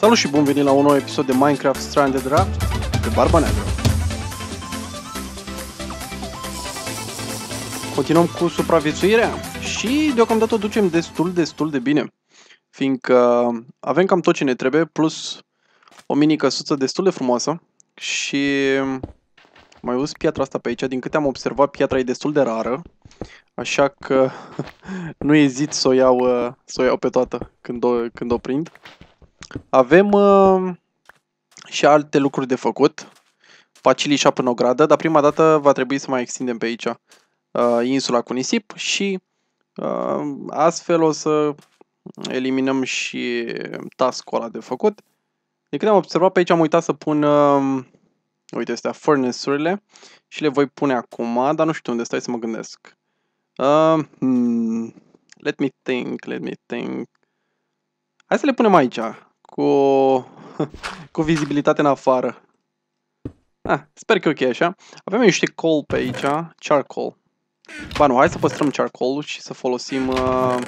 Salut și bun venit la un nou episod de Minecraft Stranded Raft de Barba Neagră. Continuăm cu supraviețuirea și deocamdată o ducem destul, destul de bine. Fiindcă avem cam tot ce ne trebuie, plus o mini căsuță destul de frumoasă și mai auzi piatra asta pe aici, din câte am observat piatra e destul de rară, așa că nu ezit să o iau, să o iau pe toată când o, când o prind. Avem uh, și alte lucruri de făcut. Pacilișa și o gradă, dar prima dată va trebui să mai extindem pe aici uh, insula cu nisip și uh, astfel o să eliminăm și task-ul ăla de făcut. De când am observat pe aici am uitat să pun, uh, uite astea, furnace și le voi pune acum, dar nu știu unde, stai să mă gândesc. Uh, hmm, let me think, let me think. Hai să le punem aici cu, cu vizibilitate în afară. Ah, sper că e ok așa. Avem niște coal pe aici, charcoal. Ba nu, hai să păstrăm charcoal și să folosim uh,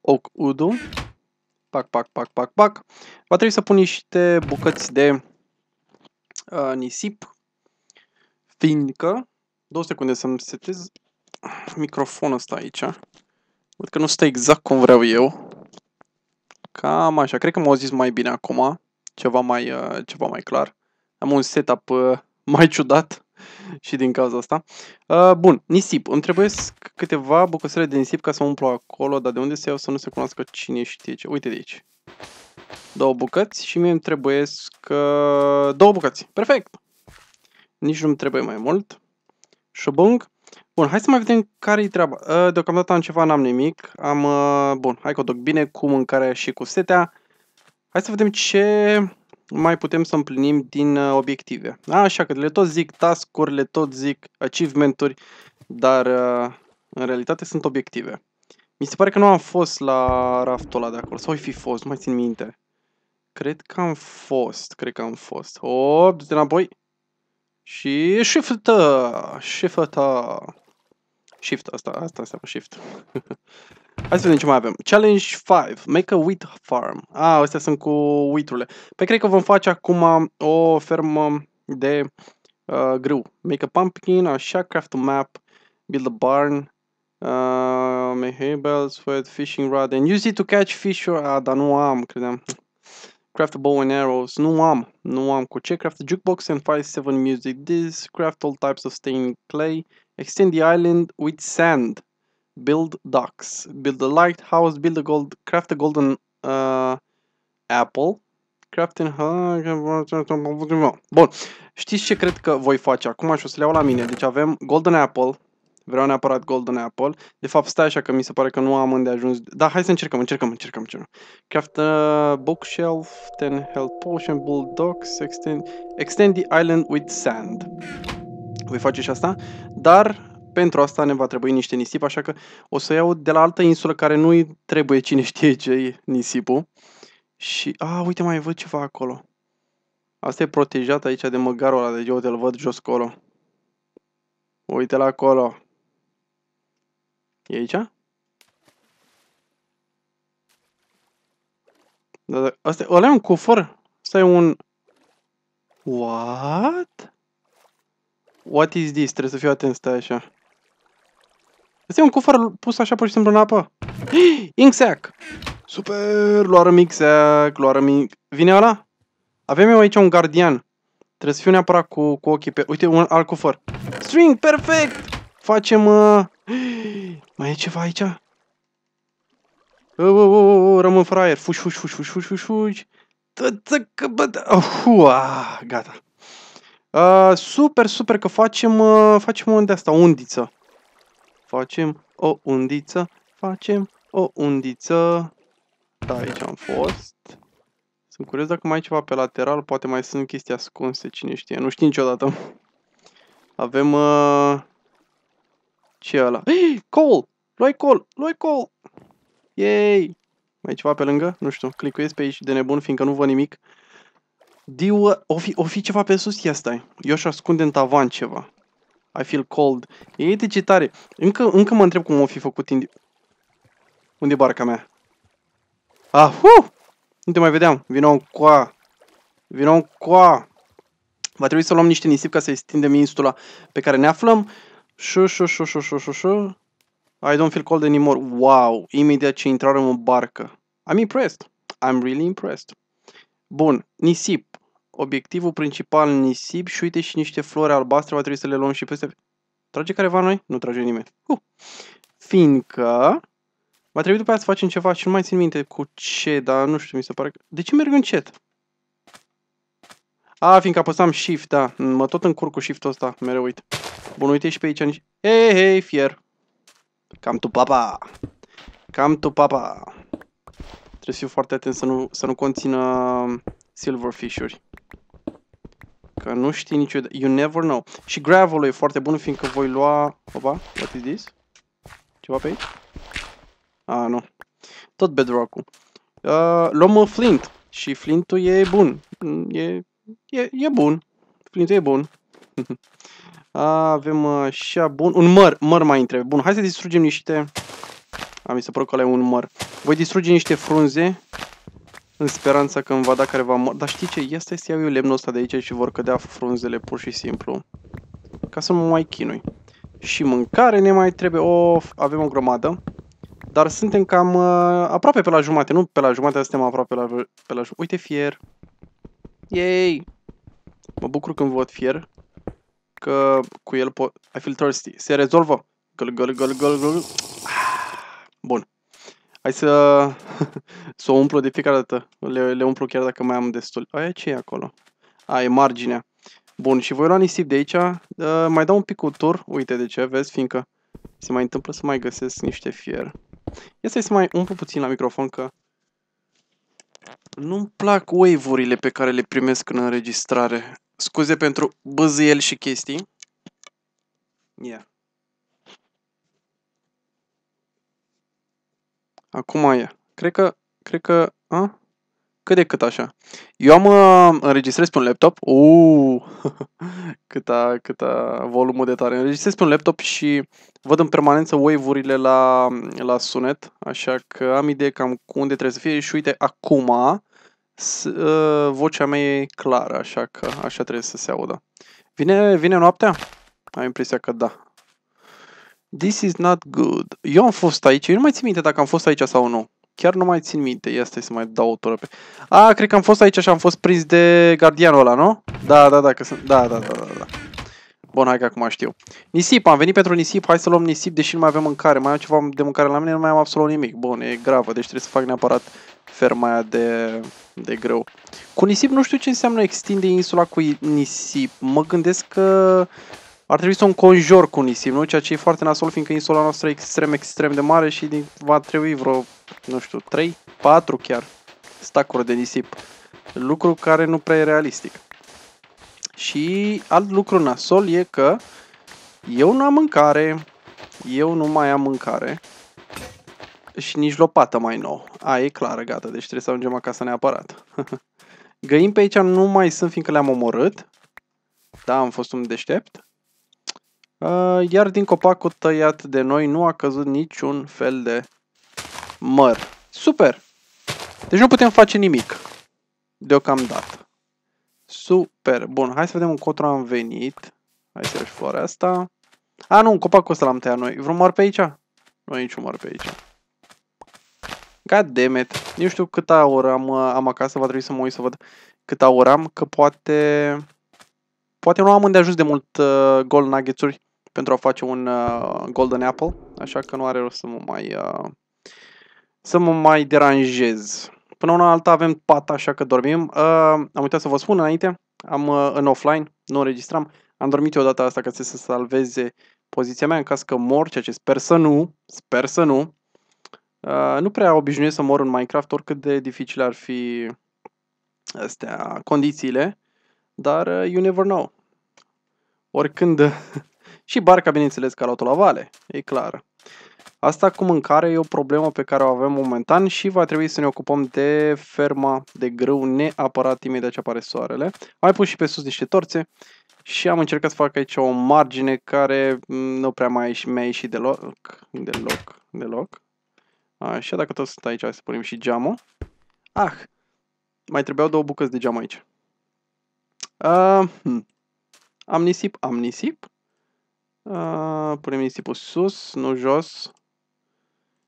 oak wood-ul. Pac, pac, pac, pac, pac. Va trebui să pun niște bucăți de uh, nisip, fiindcă... Două secunde să-mi setez microfonul ăsta aici. Văd că nu stă exact cum vreau eu. Cam așa, cred că m-au zis mai bine acum, ceva mai, uh, ceva mai clar. Am un setup uh, mai ciudat și din cauza asta. Uh, bun, nisip. Îmi trebuie câteva bucățele de nisip ca să umplu acolo, dar de unde să iau să nu se cunoască cine știe ce. Uite de aici. Două bucăți și mie îmi trebuie că... două bucăți. Perfect! Nici nu-mi trebuie mai mult. Șobung. Bun, hai să mai vedem care-i treaba. Ă, deocamdată am ceva, n-am nimic. Am, ă, bun, hai că o duc bine cu mâncarea și cu setea. Hai să vedem ce mai putem să împlinim din ă, obiective. Așa că le tot zic task-uri, le tot zic achievement-uri, dar în realitate sunt obiective. Mi se pare că nu am fost la raftul ăla de acolo, sau fi fost, nu mai țin minte. Cred că am fost, cred că am fost. Hop, de înapoi. Și șefătă, șefătă. Shift, asta, asta înseamnă shift. Hai să vedem ce mai avem. Challenge 5. Make a wheat farm. Ah, astea sunt cu wheat-urile. Păi cred că vom face acum o fermă de uh, grâu. Make a pumpkin, așa, craft a map, build a barn, uh, make hay bales, with fishing rod, and use it to catch fish. Ah, dar nu am, credeam. Craft a bow and arrows. Nu am, nu am cu ce. Craft a jukebox and 5-7 music. This craft all types of stained clay Extend the island with sand. Build docks. Build a lighthouse. Build a gold. Craft a golden uh, apple. Crafting... Bun. Știți ce cred că voi face acum și o să le iau la mine. Deci avem Golden Apple. Vreau neapărat Golden Apple. De fapt, stai așa că mi se pare că nu am unde ajuns. Da, hai să încercăm, încercăm, încercăm. încercăm. Craft a uh, bookshelf, ten health potion, bulldogs, extend, extend the island with sand voi face și asta, dar pentru asta ne va trebui niște nisip, așa că o să iau de la altă insulă care nu-i trebuie cine știe ce nisipul. Și, a, uite, mai văd ceva acolo. Asta e protejat aici de măgarul ăla de deci eu te-l văd jos acolo. uite la acolo. E aici? Da, da. Asta, e un cufăr. Asta e un... What? What is this? Trebuie să fiu atent, stai așa. Asta e un cufăr pus așa pur și simplu în apă. Ink sack! Super! Luară mic sack, luară mic. Vine ăla? Avem eu aici un gardian. Trebuie să fiu neapărat cu, cu ochii pe... Uite, un alt cufăr. String, perfect! Facem... Uh... Mai e ceva aici? Uh, uh, uh, uh, rămân fraier. Fugi, fugi, fugi, fugi, fugi, fugi. Tăță că da- Uh, gata. Uh, super, super că facem, uh, facem un de asta, undiță. Facem o undiță, facem o undiță. Da, aici am fost. Sunt curios dacă mai e ceva pe lateral, poate mai sunt chestii ascunse, cine știe. Nu știu niciodată. Avem... Uh... Ce ăla? Hey, call! Luai call! Luai call! Yay! Mai e ceva pe lângă? Nu știu, clicuiesc pe aici de nebun, fiindcă nu văd nimic. Diu, o fi, o fi ceva pe sus, ia stai. Eu și ascunde în tavan ceva. I feel cold. E de ce tare. Încă, încă mă întreb cum o fi făcut indi... Unde e barca mea? Ah, uh! Nu te mai vedeam. Vino în coa. Vino coa. Va trebui să luăm niște nisip ca să extindem insula pe care ne aflăm. Șu, șu, șu, șu, șu, șu, șu. I don't feel cold anymore. Wow, imediat ce intrarăm în barcă. I'm impressed. I'm really impressed. Bun, nisip obiectivul principal nisip și uite și niște flori albastre, va trebui să le luăm și peste... Trage careva noi? Nu trage nimeni. Uh. Fiindcă... Va trebui după aceea să facem ceva și nu mai țin minte cu ce, dar nu știu, mi se pare că... De ce merg încet? A, fiindcă apăsam Shift, da. Mă tot încurc cu Shift-ul ăsta, mereu uit. Bun, uite și pe aici nici... Hei, hei, fier! Cam tu, papa! Cam tu, papa! Trebuie să fiu foarte atent să nu, să nu conțină silverfish-uri. Că nu știi niciodată. You never know. Și gravel e foarte bun, fiindcă voi lua... Opa, what is this? Ceva pe aici? A, nu. Tot bedrock-ul. Uh, luăm flint. Și flintul e bun. Mm, e, e, e bun. Flintul e bun. Avem așa, bun. Un măr. Măr mai întreb. Bun, hai să distrugem niște... am mi se că un măr. Voi distruge niște frunze în speranța că îmi va da careva mor. Dar știi ce? Este să iau eu lemnul ăsta de aici și vor cădea frunzele pur și simplu. Ca să nu mă mai chinui. Și mâncare ne mai trebuie. o, avem o grămadă. Dar suntem cam uh, aproape pe la jumate. Nu pe la jumate, dar suntem aproape la, pe la jumate. Uite fier. Yay! Mă bucur când văd fier. Că cu el pot... I feel thirsty. Se rezolvă. Gol, gol, gol, gol, gol, Ah. Bun. Hai să, să o umplu de fiecare dată. Le, le umplu chiar dacă mai am destul. Aia ce e acolo? A, e marginea. Bun, și voi lua nisip de aici. Uh, mai dau un pic cu tur. Uite de ce, vezi, fiindcă se mai întâmplă să mai găsesc niște fier. Ia să mai umplu puțin la microfon, că nu-mi plac wave-urile pe care le primesc în înregistrare. Scuze pentru băzâiel și chestii. Yeah. Acum e. Cred că, cred că, a? Cât de cât așa. Eu am, uh, înregistrez pe un laptop. Uuu, cât a volumul de tare. Înregistrez pe un laptop și văd în permanență wave-urile la, la sunet. Așa că am idee cam cu unde trebuie să fie. Și uite, acum s- uh, vocea mea e clară, așa că așa trebuie să se audă. Vine, vine noaptea? Am impresia că da. This is not good. Eu am fost aici, eu nu mai țin minte dacă am fost aici sau nu. Chiar nu mai țin minte, ia stai să mai dau o tură pe... A, cred că am fost aici și am fost prins de gardianul ăla, nu? Da, da, da, că sunt... Da, da, da, da, da. Bun, hai că acum știu. Nisip, am venit pentru nisip, hai să luăm nisip, deși nu mai avem mâncare. Mai am ceva de mâncare la mine, nu mai am absolut nimic. Bun, e gravă, deci trebuie să fac neapărat ferma aia de, de greu. Cu nisip nu știu ce înseamnă extinde insula cu nisip. Mă gândesc că ar trebui să o înconjor cu nisip, nu? Ceea ce e foarte nasol, fiindcă insula noastră e extrem, extrem de mare și din, va trebui vreo, nu știu, 3, 4 chiar stacuri de nisip. Lucru care nu prea e realistic. Și alt lucru nasol e că eu nu am mâncare, eu nu mai am mâncare și nici lopată mai nou. A, e clară, gata, deci trebuie să ajungem acasă neapărat. Găim pe aici nu mai sunt fiindcă le-am omorât. Da, am fost un deștept. Uh, iar din copacul tăiat de noi nu a căzut niciun fel de măr. Super! Deci nu putem face nimic. Deocamdată. Super! Bun, hai să vedem cotru am venit. Hai să iau și floarea asta. A, nu, copacul ăsta l-am tăiat noi. Vreun măr pe aici? Nu e niciun măr pe aici. God Nu știu cât oră am, uh, am acasă, va trebui să mă uit să văd cât oră am, că poate... Poate nu am îndeajuns ajuns de mult uh, gol nuggets-uri pentru a face un uh, Golden Apple, așa că nu are rost să mă mai, uh, să mă mai deranjez. Până una alta avem pata, așa că dormim. Uh, am uitat să vă spun înainte, am uh, în offline, nu înregistram, am dormit eu data asta ca să se salveze poziția mea în caz că mor, ceea ce sper să nu, sper să nu. Uh, nu prea obișnuiesc să mor în Minecraft, oricât de dificil ar fi astea, condițiile, dar uh, you never know. Oricând Și barca, bineînțeles, că a luat-o la vale, e clar. Asta cu mâncare e o problemă pe care o avem momentan și va trebui să ne ocupăm de ferma de grâu neapărat imediat ce apare soarele. Am mai pus și pe sus niște torțe și am încercat să fac aici o margine care mm, nu prea mai mi-a ieșit deloc, deloc, deloc. Așa, dacă tot sunt aici, hai să punem și geamul. Ah, mai trebuiau două bucăți de geam aici. Uh, hmm. Am nisip, am nisip. Ah, punem nisipul sus, nu jos.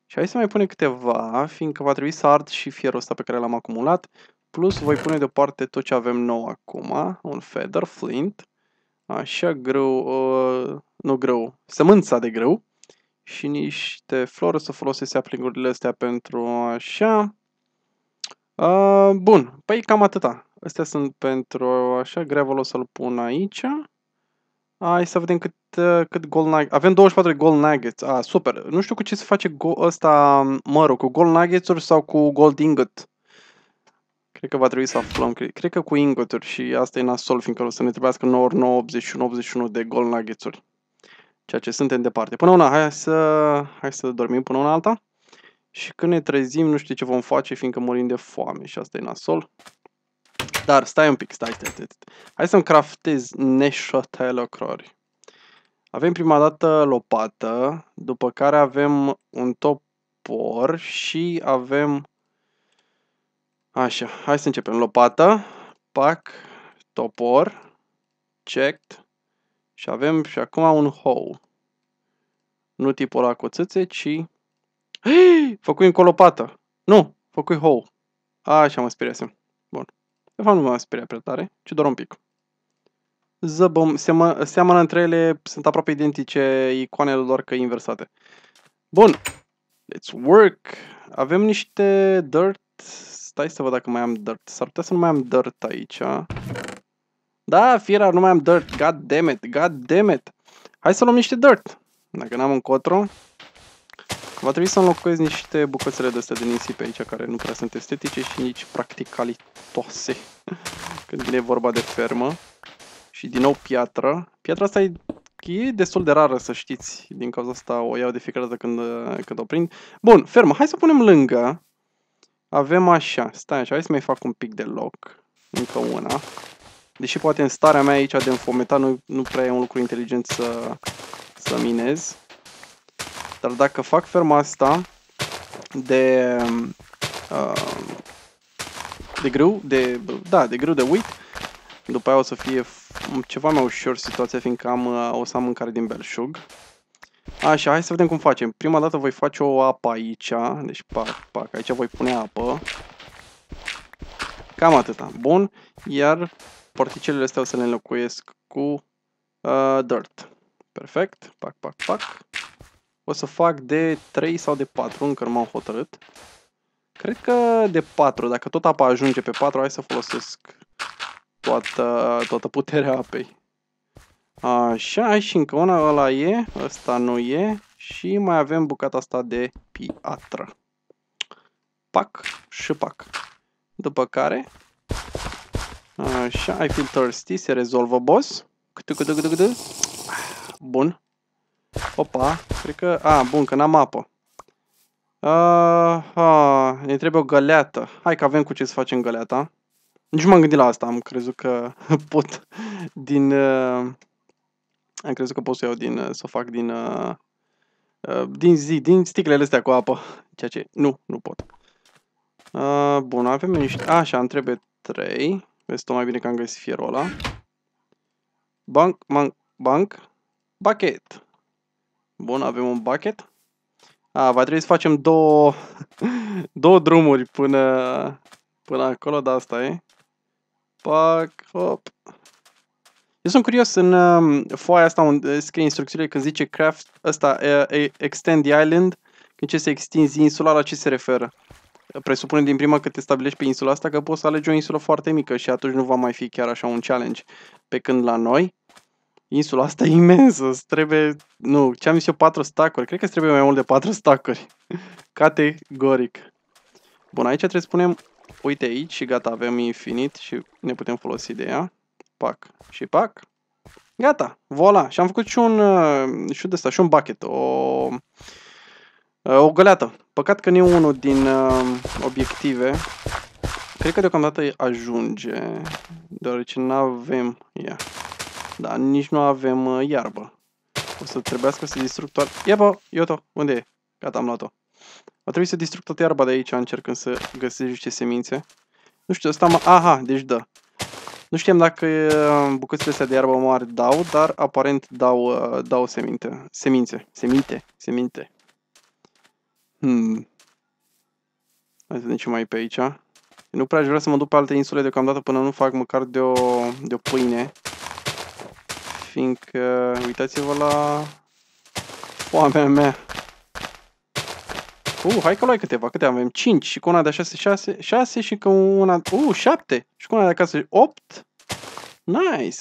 Și hai să mai punem câteva, fiindcă va trebui să ard și fierul ăsta pe care l-am acumulat. Plus voi pune deoparte tot ce avem nou acum, un feather, flint, așa grâu, uh, nu grâu, sămânța de grâu și niște flori, să folosesc saplingurile astea pentru așa. Uh, bun, păi cam atâta. Astea sunt pentru așa, gravel o să-l pun aici. Hai să vedem cât, uh, cât gol Nuggets. Avem 24 gol Nuggets. Ah, super. Nu știu cu ce se face go- ăsta mărul, cu gol nuggets sau cu gol Ingot. Cred că va trebui să aflăm. Cred, cred că cu ingot și asta e nasol, fiindcă o să ne trebuiască 9 ori 9, 81, 81 de gol nuggets Ceea ce suntem departe. Până una, hai să, hai să dormim până una alta. Și când ne trezim, nu știu ce vom face, fiindcă morim de foame și asta e nasol. Dar stai un pic, stai, stai, stai. stai. Hai să-mi craftez neșotele Avem prima dată lopată, după care avem un topor și avem... Așa, hai să începem. Lopată, pac, topor, checked și avem și acum un hoe. Nu tipul la cu ci... făcui încă o lopată. Nu, făcui hoe. Așa mă speriasem. Bun. De fapt, nu m-am speriat prea tare, ci doar un pic. Zăbăm, seamă, seamănă între ele, sunt aproape identice icoanele, doar că inversate. Bun, let's work. Avem niște dirt. Stai să văd dacă mai am dirt. S-ar putea să nu mai am dirt aici. Da, fiera, nu mai am dirt. God damn it, god damn it. Hai să luăm niște dirt. Dacă n-am încotro, Va trebui să înlocuiesc niște bucățele de astea de nisip aici, care nu prea sunt estetice și nici practicalitoase. Când vine vorba de fermă. Și din nou piatră. Piatra asta e, e destul de rară, să știți. Din cauza asta o iau de fiecare dată când, când o prind. Bun, fermă. Hai să punem lângă. Avem așa. Stai așa, hai să mai fac un pic de loc. Încă una. Deși poate în starea mea aici de înfometat nu, nu prea e un lucru inteligent să, să minez. Dar dacă fac ferma asta de, uh, de grâu, de, da, de grâu de uit, după aia o să fie ceva mai ușor situația, fiindcă am, uh, o să am mâncare din belșug. Așa, hai să vedem cum facem. Prima dată voi face o apă aici, deci pac, pac, aici voi pune apă. Cam atâta. Bun. Iar particelele astea o să le înlocuiesc cu uh, dirt. Perfect. Pac, pac, pac. O să fac de 3 sau de 4, încă nu m-am hotărât. Cred că de 4, dacă tot apa ajunge pe 4, hai să folosesc toată, toată puterea apei. Așa, și încă una, ăla e, ăsta nu e și mai avem bucata asta de piatră. Pac și pac. După care, așa, I feel thirsty, se rezolvă boss. Bun. Opa, cred că... A, bun, că n-am apă. Aha, ne trebuie o găleată. Hai că avem cu ce să facem găleata. Nici m-am gândit la asta, am crezut că pot din... Uh, am crezut că pot să iau din... Uh, să fac din... Uh, uh, din zi, din sticlele astea cu apă. Ceea ce... Nu, nu pot. Uh, bun, avem niște... Așa, îmi trebuie trei. Vezi tot mai bine că am găsit fierul ăla. bank, bank, bank. Bucket. Bun, avem un bucket. A, va trebui să facem două, două drumuri până, până acolo, dar asta e. Pac, hop. Eu sunt curios în um, foaia asta unde scrie instrucțiile când zice craft, ăsta, uh, extend the island, când ce se extinzi insula, la ce se referă? Presupune din prima că te stabilești pe insula asta că poți să alegi o insulă foarte mică și atunci nu va mai fi chiar așa un challenge. Pe când la noi, insula asta imensă, îți trebuie, nu, ce am zis eu, 4 stacuri, cred că îți trebuie mai mult de 4 stacuri, categoric. Bun, aici trebuie să punem, uite aici și gata, avem infinit și ne putem folosi de ea, pac și pac, gata, voila, și am făcut și un, uh, și de asta, și un bucket, o, uh, o găleată, păcat că nu e unul din uh, obiective, Cred că deocamdată ajunge, deoarece nu avem ea. Yeah. Da, nici nu avem uh, iarbă. O să trebuiască să distrug toată... Ia bă, Ioto, unde e? Gata, am luat-o. Va trebui să distrug toată iarba de aici încercând să găsesc niște semințe. Nu știu, asta mă... Aha, deci da. Nu știam dacă uh, bucățile astea de iarbă mari dau, dar aparent dau, uh, dau seminte. Semințe. Seminte. Seminte. Hmm. Hai să vedem ce mai e pe aici. Nu prea aș vrea să mă duc pe alte insule deocamdată până nu fac măcar de o, de o pâine fiindcă uitați-vă la oamenii mea. Uh, hai că luai câteva, câte avem? 5 și cu una de 6, 6, 6 și cu una, uh, 7 și cu una de acasă 8. Nice!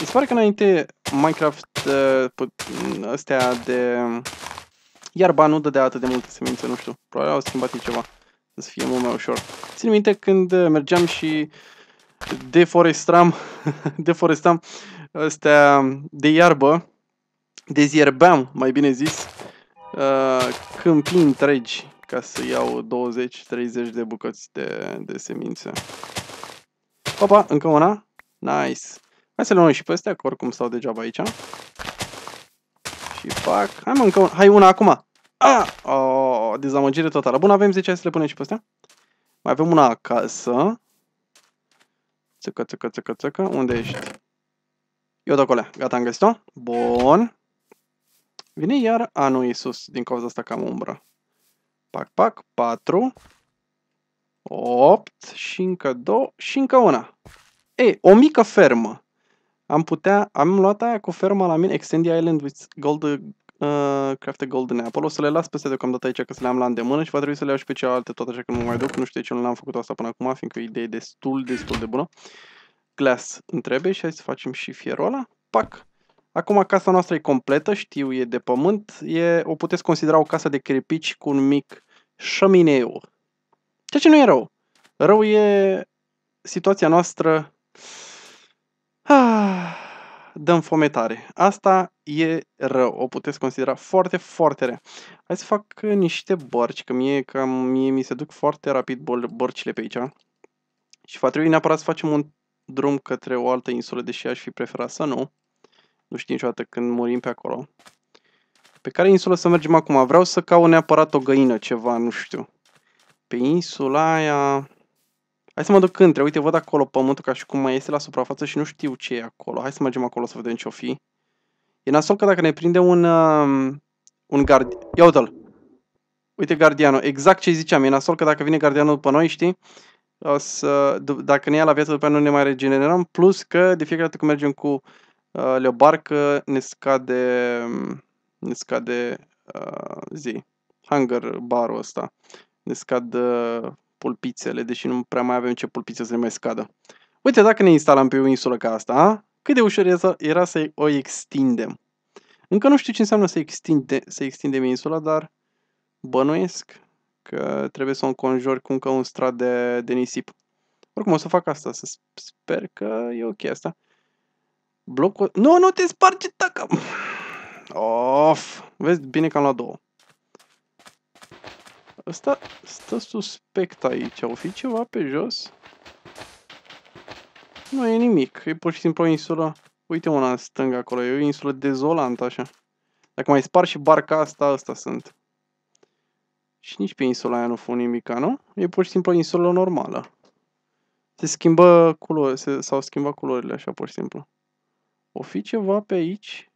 Mi se pare că înainte Minecraft uh, astea de iarba nu dădea atât de multe semințe, nu știu, probabil au schimbat ceva să fie mult mai ușor. Țin minte când uh, mergeam și deforestram, deforestam, uh, astea de iarbă, dezierbeam, mai bine zis, uh, câmpii întregi ca să iau 20-30 de bucăți de, de semințe. Opa, încă una. Nice. Hai să le luăm și pe astea, că oricum stau degeaba aici. Și fac... Hai mă, încă una. Hai una acum. Ah! Oh, dezamăgire totală. Bun, avem 10, hai să le punem și pe astea. Mai avem una acasă. Țăcă, țăcă, țăcă, țăcă. Unde ești? Iodocole, gata, am găsit-o. Bun. Vine iar... anul Iisus, din cauza asta cam umbră. Pac, pac, 4. 8 și încă 2 și încă una. Ei, o mică fermă. Am putea, am luat aia cu ferma la mine, Extend the Island with Gold, uh, Crafted Golden Apple. O să le las peste deocamdată aici, că să le am la îndemână și va trebui să le iau și pe cealaltă, tot, așa că nu mai duc. Nu știu de ce nu l-am făcut asta până acum, fiindcă e o idee destul, destul de bună glass întrebe și hai să facem și fierul ăla. Pac! Acum casa noastră e completă, știu, e de pământ, e, o puteți considera o casă de crepici cu un mic șămineu. Ceea ce nu e rău. Rău e situația noastră ah, de înfometare. Asta e rău, o puteți considera foarte, foarte rea. Hai să fac niște bărci, că mie, cam, mie mi se duc foarte rapid bărcile pe aici. Și va trebui neapărat să facem un drum către o altă insulă, deși aș fi preferat să nu. Nu știu niciodată când murim pe acolo. Pe care insulă să mergem acum? Vreau să caut neapărat o găină, ceva, nu știu. Pe insula aia... Hai să mă duc între. Uite, văd acolo pământul ca și cum mai este la suprafață și nu știu ce e acolo. Hai să mergem acolo să vedem ce-o fi. E nasol că dacă ne prinde un... Um, un gard... Ia uite-l! Uite gardianul. Exact ce ziceam. E nasol că dacă vine gardianul după noi, știi? o să, dacă ne ia la viață, după nu ne mai regenerăm, plus că de fiecare dată când mergem cu uh, leobarcă, ne scade, ne scade uh, zi, hunger barul ăsta, ne scad uh, pulpițele, deși nu prea mai avem ce pulpițe să ne mai scadă. Uite, dacă ne instalam pe o insulă ca asta, a? cât de ușor era să o extindem. Încă nu știu ce înseamnă să, extinde, să extindem insula, dar bănuiesc că trebuie să o înconjori cu încă un strat de, de nisip. Oricum o să fac asta, să sper că e ok asta. Blocul... Nu, nu te sparge taca! Of! Vezi, bine că am luat două. Ăsta stă suspect aici. O fi ceva pe jos? Nu e nimic. E pur și simplu o insulă. Uite una în stânga acolo. E o insulă dezolantă așa. Dacă mai spar și barca asta, asta sunt. Și nici pe insula aia nu fă nimica, nu? E pur și simplu insula normală. Se schimbă culori, se, s-au schimbat culorile așa pur și simplu. O fi ceva pe aici?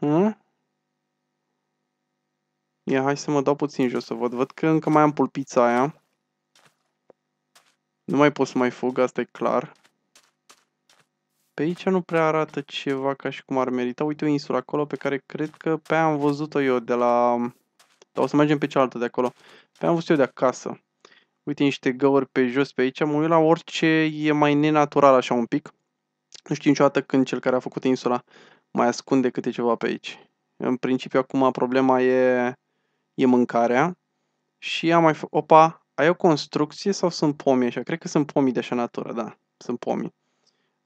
Hă? Hm? Ia, hai să mă dau puțin jos să văd. Văd că încă mai am pulpița aia. Nu mai pot să mai fug, asta e clar. Pe aici nu prea arată ceva ca și cum ar merita. Uite o insulă acolo pe care cred că pe am văzut-o eu de la... Dar o să mergem pe cealaltă de acolo. Pe am văzut eu de acasă. Uite niște găuri pe jos pe aici. Mă uit la orice e mai nenatural așa un pic. Nu știu niciodată când cel care a făcut insula mai ascunde câte ceva pe aici. În principiu acum problema e, e mâncarea. Și am mai... Opa, ai o construcție sau sunt pomii așa? Cred că sunt pomii de așa natură, da. Sunt pomii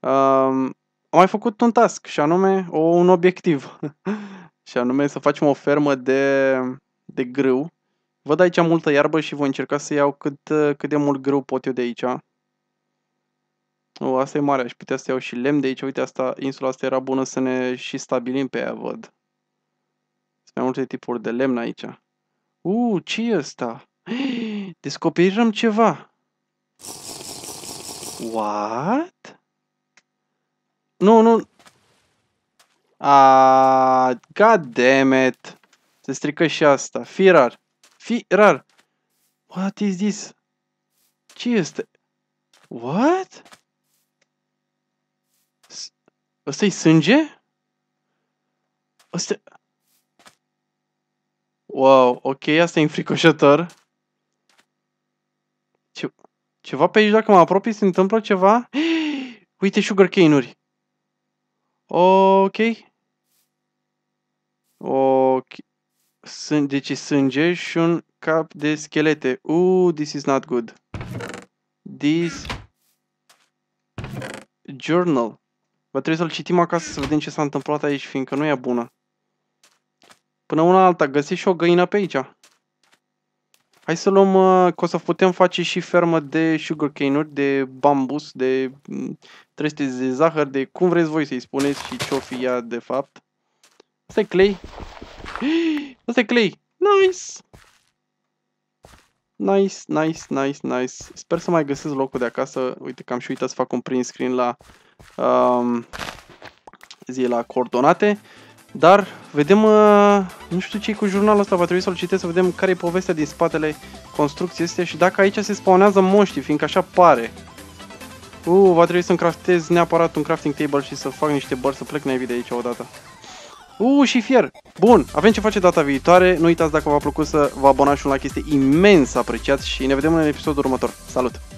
am mai făcut un task și anume o, un obiectiv și anume să facem o fermă de, de grâu. Văd aici multă iarbă și voi încerca să iau cât, cât de mult grâu pot eu de aici. O, asta e mare, aș putea să iau și lemn de aici. Uite, asta, insula asta era bună să ne și stabilim pe ea, văd. Sunt mai multe tipuri de lemn aici. Uuu, ce e asta? Descoperim ceva! What? Nu, nu. Ah, god damn it. Se strică și asta. Firar. Firar. What is this? Ce este? What? Asta e sânge? Asta Wow, ok, asta e înfricoșător. Ce... Ceva pe aici, dacă mă apropii, se întâmplă ceva? Uite, sugarcane-uri. Ok. Ok. Sân deci sânge și un cap de schelete. Uh, this is not good. This journal. Va trebui să-l citim acasă să vedem ce s-a întâmplat aici, fiindcă nu e bună. Până una alta, găsești și o găină pe aici. Hai să luăm, uh, că o să putem face și fermă de sugarcane-uri, de bambus, de mm, 300 de zahăr, de cum vreți voi să-i spuneți și ce-o fi ea de fapt. Asta e clay. Asta e clay. Nice! Nice, nice, nice, nice. Sper să mai găsesc locul de acasă. Uite că am și uitat să fac un print screen la um, zi la coordonate. Dar vedem, uh, nu știu ce e cu jurnalul ăsta, va trebui să-l citesc, să vedem care e povestea din spatele construcției este și dacă aici se spawnează monștri, fiindcă așa pare. Uh, va trebui să-mi craftez neapărat un crafting table și să fac niște bărți, să plec naibii de aici odată. Uh, și fier! Bun, avem ce face data viitoare. Nu uitați dacă v-a plăcut să vă abonați și un like este imens apreciat și ne vedem în episodul următor. Salut!